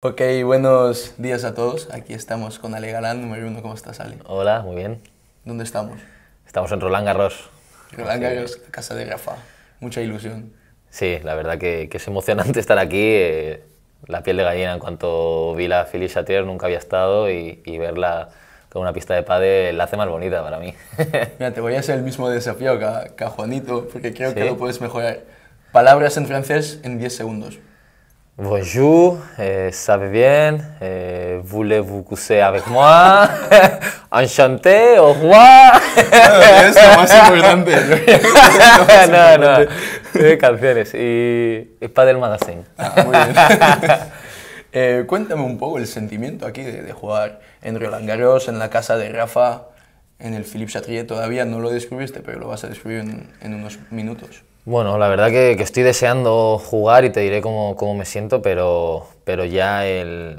Ok, buenos días a todos. Aquí estamos con Ale Galán, número uno. ¿Cómo estás, Ale? Hola, muy bien. ¿Dónde estamos? Estamos en Roland Garros. Roland Garros, casa de Rafa. Mucha ilusión. Sí, la verdad que, es emocionante estar aquí. Eh, la piel de gallina en cuanto vi la Philly Chatier, nunca había estado y, verla con una pista de padre la hace más bonita para mí. Mira, te voy a hacer el mismo desafío que a, Juanito, porque creo que lo puedes mejorar. Palabras en francés en 10 segundos. Bonjour, eh, sabe bien, eh, voulez-vous coucher avec moi, enchanté, au ¡Eso es lo más importante. no, no, no. canciones y, y Padel Magazine. Ah, muy bien. eh, cuéntame un poco el sentimiento aquí de, de jugar en Roland Garros, en la casa de Rafa, en el Philippe Chatrier. Todavía no lo descubriste, pero lo vas a descubrir en, en unos minutos. Bueno, la verdad que, estoy deseando jugar y te diré cómo, cómo me siento, pero, pero ya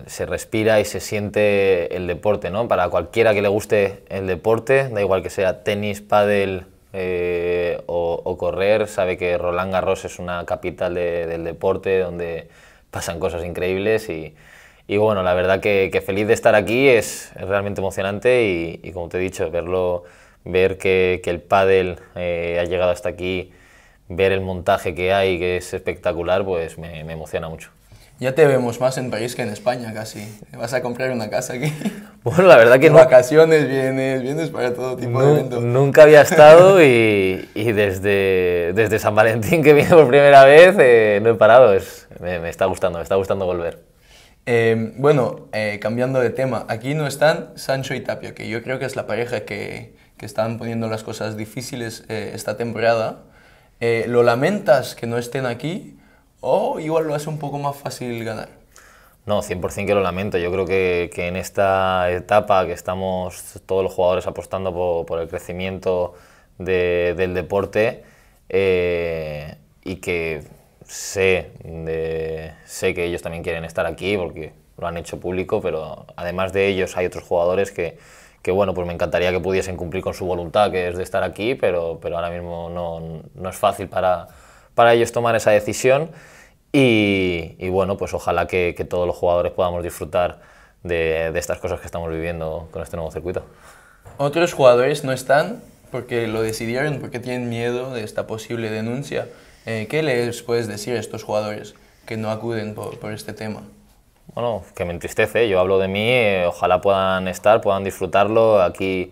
se respira y se siente el deporte, ¿no? Para cualquiera que le guste el deporte, da igual que sea tenis, pádel eh, o, correr, sabe que Roland Garros es una capital del deporte donde pasan cosas increíbles y, bueno, la verdad que, feliz de estar aquí, es, realmente emocionante y, como te he dicho, verlo, ver que, el pádel eh, ha llegado hasta aquí ver el montaje que hay, que es espectacular, pues me, emociona mucho. Ya te vemos más en París que en España casi. Vas a comprar una casa aquí. Bueno, la verdad que no. Vacaciones, vienes, vienes para todo tipo de eventos. Nunca había estado y, desde, desde San Valentín que vine por primera vez eh, no he parado. me, está gustando, me está gustando volver. Eh, bueno, eh, cambiando de tema, aquí no están Sancho y Tapia, que yo creo que es la pareja que, que están poniendo las cosas difíciles esta temporada eh, lo lamentas que no estén aquí o igual lo hace un poco más fácil ganar. No, 100% que lo lamento. Yo creo que, en esta etapa que estamos todos los jugadores apostando por, el crecimiento del deporte eh, y que sé que ellos también quieren estar aquí porque lo han hecho público, pero además de ellos hay otros jugadores que, que bueno, pues me encantaría que pudiesen cumplir con su voluntad, que es de estar aquí, pero, ahora mismo no, no es fácil para, ellos tomar esa decisión. Y, bueno, pues ojalá que, todos los jugadores podamos disfrutar de, estas cosas que estamos viviendo con este nuevo circuito. Otros jugadores no están porque lo decidieron, porque tienen miedo de esta posible denuncia. Eh, ¿Qué les puedes decir a estos jugadores que no acuden por este tema? bueno, que me entristece, yo hablo de mí, eh, ojalá puedan estar, puedan disfrutarlo. Aquí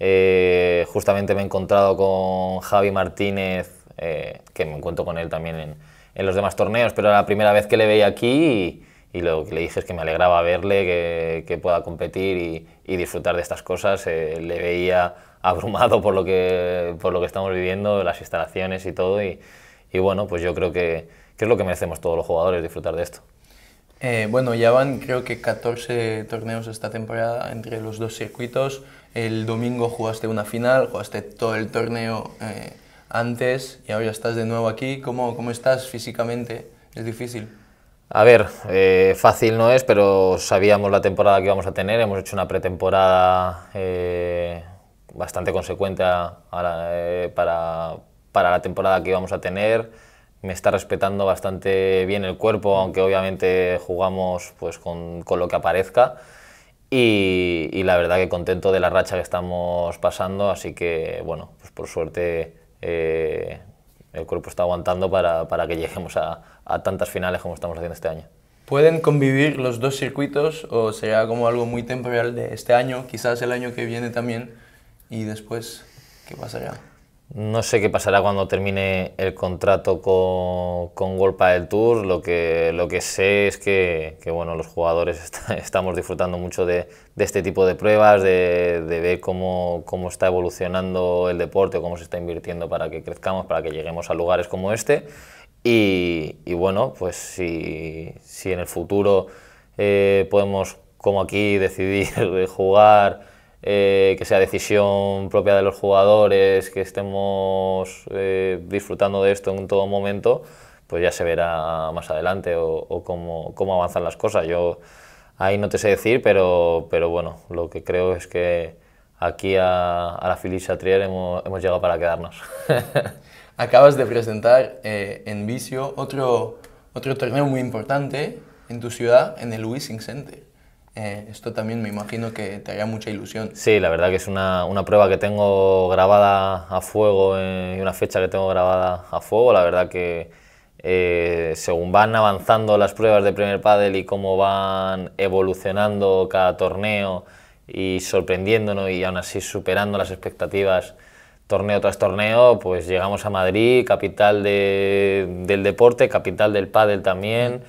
eh, justamente me he encontrado con Javi Martínez, eh, que me encuentro con él también en, los demás torneos, pero la primera vez que le veía aquí y, lo que le dije es que me alegraba verle, que, pueda competir y, disfrutar de estas cosas. le veía abrumado por lo, que, por lo que estamos viviendo, las instalaciones y todo, y, bueno, pues yo creo que es lo que merecemos todos los jugadores, disfrutar de esto. Eh, bueno, ya van creo que 14 torneos esta temporada entre los dos circuitos. El domingo jugaste una final, jugaste todo el torneo eh, antes y ahora estás de nuevo aquí. ¿Cómo, estás físicamente? ¿Es difícil? A ver, eh, fácil no es, pero sabíamos la temporada que íbamos a tener. Hemos hecho una pretemporada bastante consecuente para, para la temporada que íbamos a tener me está respetando bastante bien el cuerpo, aunque obviamente jugamos pues, con, lo que aparezca. Y, la verdad que contento de la racha que estamos pasando, así que bueno, pues por suerte eh, el cuerpo está aguantando para, que lleguemos a, a, tantas finales como estamos haciendo este año. ¿Pueden convivir los dos circuitos o será como algo muy temporal de este año, quizás el año que viene también y después qué pasará? No sé qué pasará cuando termine el contrato con, con Golpa del Tour. Lo que, sé es que, los jugadores estamos disfrutando mucho de, este tipo de pruebas, de, ver cómo, está evolucionando el deporte, cómo se está invirtiendo para que crezcamos, para que lleguemos a lugares como este. Y, bueno, pues si, en el futuro eh, podemos, como aquí, decidir jugar eh, que sea decisión propia de los jugadores, que estemos eh, disfrutando de esto en todo momento, pues ya se verá más adelante o, cómo, cómo, avanzan las cosas. Yo ahí no te sé decir, pero, pero bueno, lo que creo es que aquí a, la Filipe Trier hemos, llegado para quedarnos. Acabas de presentar eh, en Vicio otro, otro torneo muy importante en tu ciudad, en el Wissing Center. Eh, esto también me imagino que te haría mucha ilusión. Sí, la verdad que es una, prueba que tengo grabada a fuego eh, y una fecha que tengo grabada a fuego. La verdad que eh, según van avanzando las pruebas de primer pádel y cómo van evolucionando cada torneo y sorprendiéndonos y aún así superando las expectativas torneo tras torneo, pues llegamos a Madrid, capital del deporte, capital del pádel también.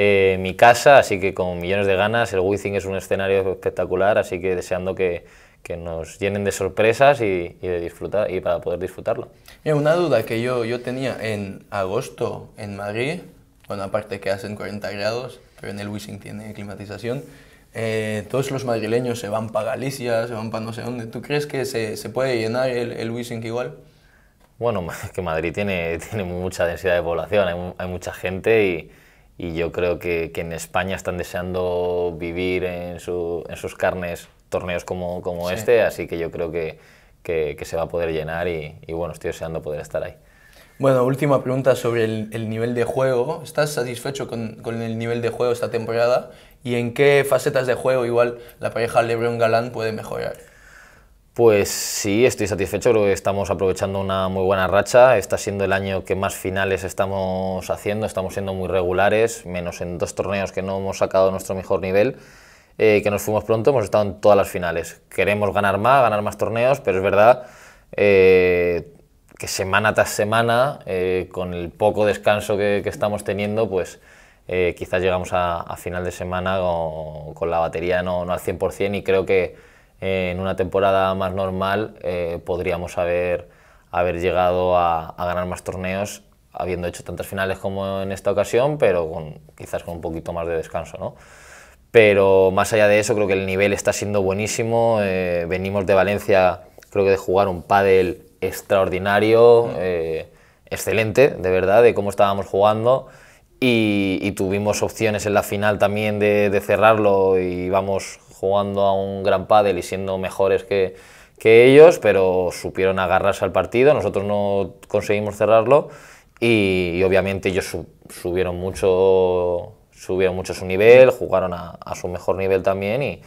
Eh, mi casa, así que con millones de ganas. El Wizzing es un escenario espectacular, así que deseando que, que nos llenen de sorpresas y, de disfrutar, y para poder disfrutarlo. Mira, eh, una duda que yo, yo tenía en agosto en Madrid, bueno, aparte que hacen 40 grados, pero en el Wizzing tiene climatización, eh, todos los madrileños se van para Galicia, se van para no sé dónde. ¿Tú crees que se, puede llenar el, el igual? Bueno, que Madrid tiene, tiene mucha densidad de población, hay mucha gente y y yo creo que, que en España están deseando vivir en, sus carnes torneos como, como este, así que yo creo que, que, se va a poder llenar y, bueno, estoy deseando poder estar ahí. Bueno, última pregunta sobre el, nivel de juego. ¿Estás satisfecho con, con, el nivel de juego esta temporada? ¿Y en qué facetas de juego igual la pareja Lebron Galán puede mejorar? Pues sí, estoy satisfecho, creo que estamos aprovechando una muy buena racha, está siendo el año que más finales estamos haciendo, estamos siendo muy regulares, menos en dos torneos que no hemos sacado nuestro mejor nivel, eh, que nos fuimos pronto, hemos estado en todas las finales. Queremos ganar más, ganar más torneos, pero es verdad eh, que semana tras semana, eh, con el poco descanso que, estamos teniendo, pues... quizás llegamos a, final de semana con, la batería no, no al 100% y creo que, en una temporada más normal eh, podríamos haber, haber llegado a, ganar más torneos habiendo hecho tantas finales como en esta ocasión, pero con, quizás con un poquito más de descanso. ¿no? Pero más allá de eso, creo que el nivel está siendo buenísimo. Eh, venimos de Valencia, creo que de jugar un pádel extraordinario, eh, excelente, de verdad, de cómo estábamos jugando. Y, tuvimos opciones en la final también de, de cerrarlo y vamos jugando a un gran pádel y siendo mejores que, que ellos, pero supieron agarrarse al partido, nosotros no conseguimos cerrarlo y, obviamente ellos subieron mucho subieron mucho su nivel, jugaron a, su mejor nivel también y,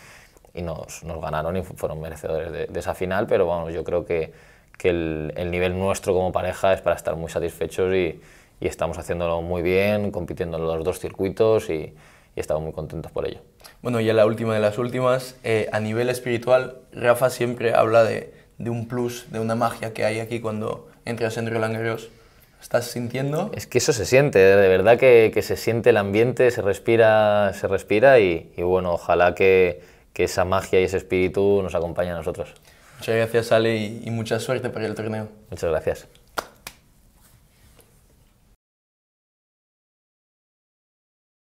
nos, ganaron y fueron merecedores de, esa final, pero bueno, yo creo que, el, nivel nuestro como pareja es para estar muy satisfechos y, y estamos haciéndolo muy bien, compitiendo en los dos circuitos y, y estamos muy contentos por ello. Bueno, y a la última de las últimas, eh, a nivel espiritual, Rafa siempre habla de, un plus, de una magia que hay aquí cuando entras en Roland Garros. ¿Estás sintiendo? Es que eso se siente, de verdad que, se siente el ambiente, se respira, se respira y, bueno, ojalá que, esa magia y ese espíritu nos acompañe a nosotros. Muchas gracias Ale y mucha suerte para el torneo. Muchas gracias.